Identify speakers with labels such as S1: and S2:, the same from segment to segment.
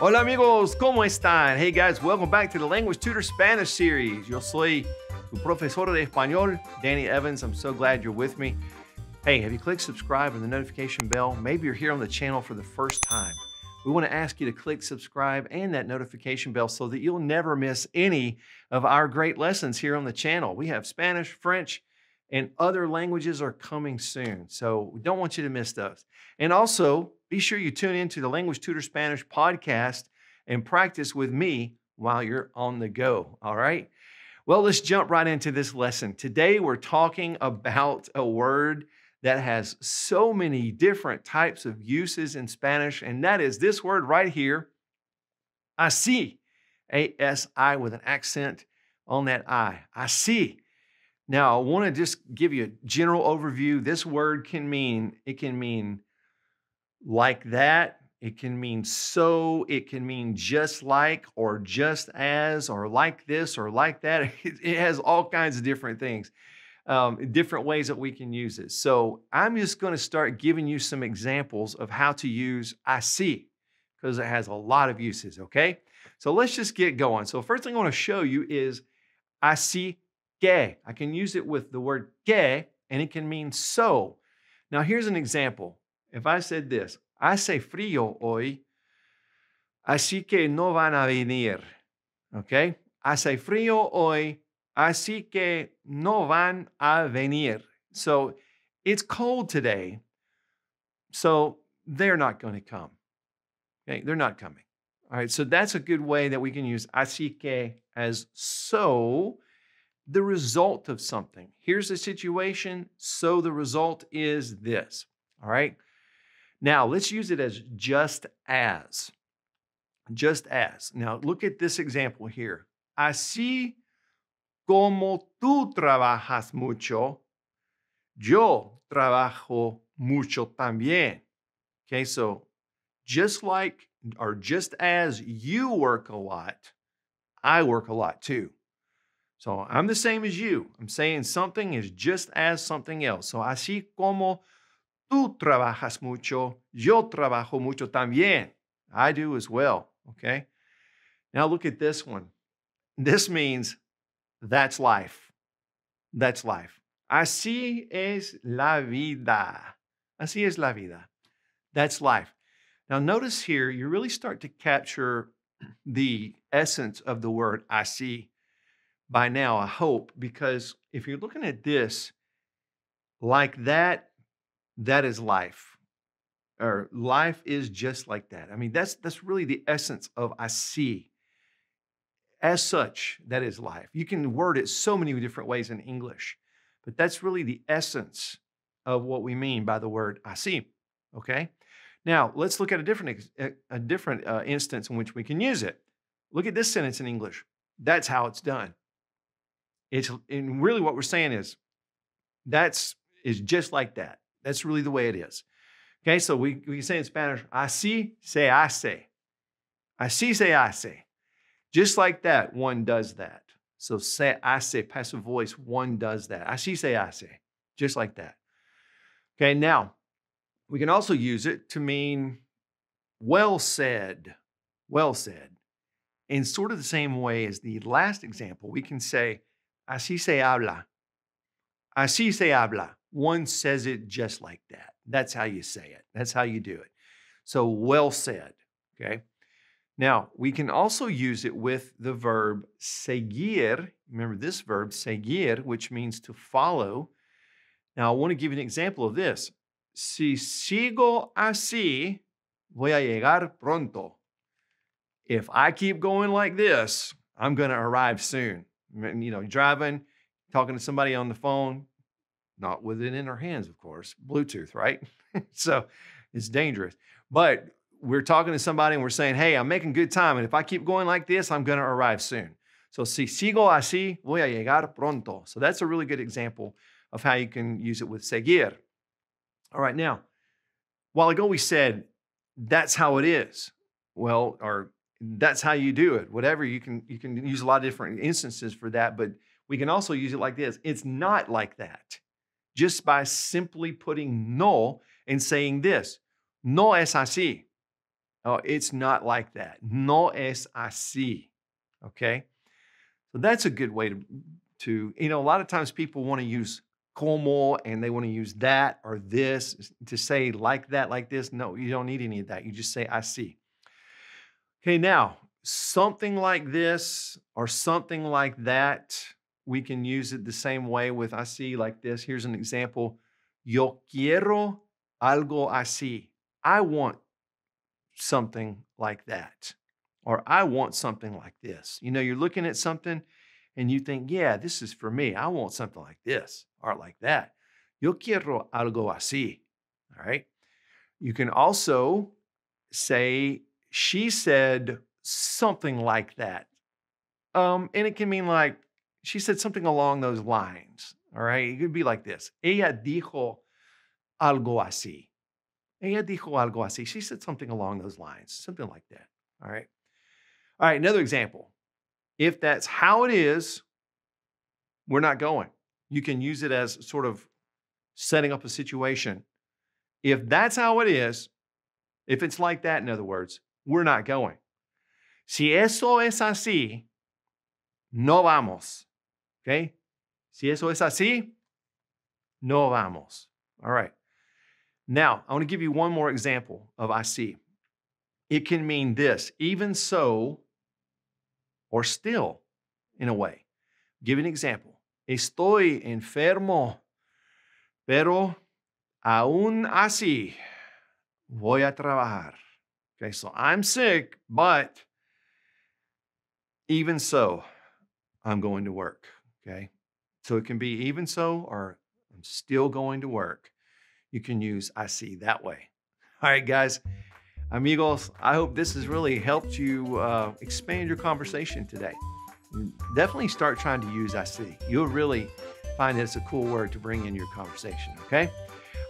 S1: Hola amigos, ¿cómo están? Hey guys, welcome back to the Language Tutor Spanish series. Yo soy tu profesor de español, Danny Evans. I'm so glad you're with me. Hey, have you clicked subscribe and the notification bell? Maybe you're here on the channel for the first time we want to ask you to click subscribe and that notification bell so that you'll never miss any of our great lessons here on the channel. We have Spanish, French, and other languages are coming soon. So we don't want you to miss those. And also, be sure you tune into the Language Tutor Spanish podcast and practice with me while you're on the go. All right. Well, let's jump right into this lesson. Today, we're talking about a word that has so many different types of uses in Spanish, and that is this word right here, así, A-S-I with an accent on that I, así. Now, I want to just give you a general overview. This word can mean, it can mean like that, it can mean so, it can mean just like, or just as, or like this, or like that. It has all kinds of different things um, different ways that we can use it. So I'm just going to start giving you some examples of how to use I see because it has a lot of uses, okay? So let's just get going. So first thing I want to show you is I see que. I can use it with the word que and it can mean so. Now here's an example. If I said this, hace frío hoy, así que no van a venir. Okay? Hace frío hoy, Así que no van a venir. So it's cold today. So they're not going to come. Okay, they're not coming. All right, so that's a good way that we can use así que as so the result of something. Here's the situation, so the result is this. All right. Now let's use it as just as. Just as. Now look at this example here. Así como tú trabajas mucho, yo trabajo mucho también. Okay, so just like or just as you work a lot, I work a lot too. So I'm the same as you. I'm saying something is just as something else. So así como tú trabajas mucho, yo trabajo mucho también. I do as well. Okay. Now look at this one. This means that's life. That's life. Así es la vida. Así es la vida. That's life. Now, notice here, you really start to capture the essence of the word así by now, I hope, because if you're looking at this like that, that is life. Or life is just like that. I mean, that's that's really the essence of I see. As such, that is life. You can word it so many different ways in English, but that's really the essence of what we mean by the word see." Okay? Now, let's look at a different, a different uh, instance in which we can use it. Look at this sentence in English. That's how it's done. It's, and really what we're saying is, that's is just like that. That's really the way it is. Okay, so we, we can say in Spanish, así se see," Así se say." Just like that, one does that. So say I say, passive voice, one does that. I say se say, just like that. Okay, now we can also use it to mean well said, well said. In sort of the same way as the last example, we can say, así se habla. Así se habla. One says it just like that. That's how you say it. That's how you do it. So well said. Okay. Now, we can also use it with the verb seguir. Remember this verb, seguir, which means to follow. Now, I want to give you an example of this. Si sigo así, voy a llegar pronto. If I keep going like this, I'm going to arrive soon. You know, driving, talking to somebody on the phone, not with it in our hands, of course, Bluetooth, right? so it's dangerous. But we're talking to somebody and we're saying, hey, I'm making good time. And if I keep going like this, I'm going to arrive soon. So, si sigo así, voy a llegar pronto. So, that's a really good example of how you can use it with seguir. All right, now, while ago we said that's how it is. Well, or that's how you do it. Whatever you can you can use a lot of different instances for that, but we can also use it like this. It's not like that. Just by simply putting no and saying this, no es así. Oh, it's not like that. No es así. Okay? So that's a good way to, to, you know, a lot of times people want to use como and they want to use that or this to say like that, like this. No, you don't need any of that. You just say, I see. Okay, now something like this or something like that, we can use it the same way with I see like this. Here's an example. Yo quiero algo así. I want something like that. Or I want something like this. You know, you're looking at something and you think, yeah, this is for me. I want something like this or like that. Yo quiero algo así. All right. You can also say, she said something like that. Um, and it can mean like, she said something along those lines. All right. It could be like this. Ella dijo algo así. Ella dijo algo así. She said something along those lines, something like that. All right. All right, another example. If that's how it is, we're not going. You can use it as sort of setting up a situation. If that's how it is, if it's like that, in other words, we're not going. Si eso es así, no vamos. Okay? Si eso es así, no vamos. All right. Now, I want to give you one more example of I see. It can mean this, even so or still, in a way. give an example. Estoy enfermo, pero aún así voy a trabajar. Okay, so I'm sick, but even so, I'm going to work. Okay, so it can be even so or I'm still going to work you can use I see that way. All right, guys, amigos, I hope this has really helped you uh, expand your conversation today. Definitely start trying to use I see. You'll really find it's a cool word to bring in your conversation, okay?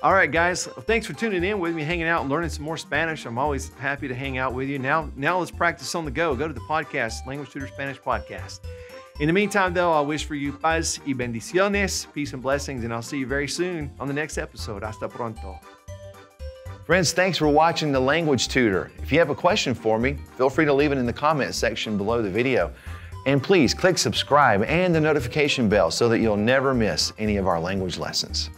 S1: All right, guys, thanks for tuning in with me, hanging out and learning some more Spanish. I'm always happy to hang out with you. Now, now let's practice on the go. Go to the podcast, Language Tutor Spanish Podcast. In the meantime, though, I wish for you paz y bendiciones, peace and blessings, and I'll see you very soon on the next episode. Hasta pronto. Friends, thanks for watching The Language Tutor. If you have a question for me, feel free to leave it in the comment section below the video. And please click subscribe and the notification bell so that you'll never miss any of our language lessons.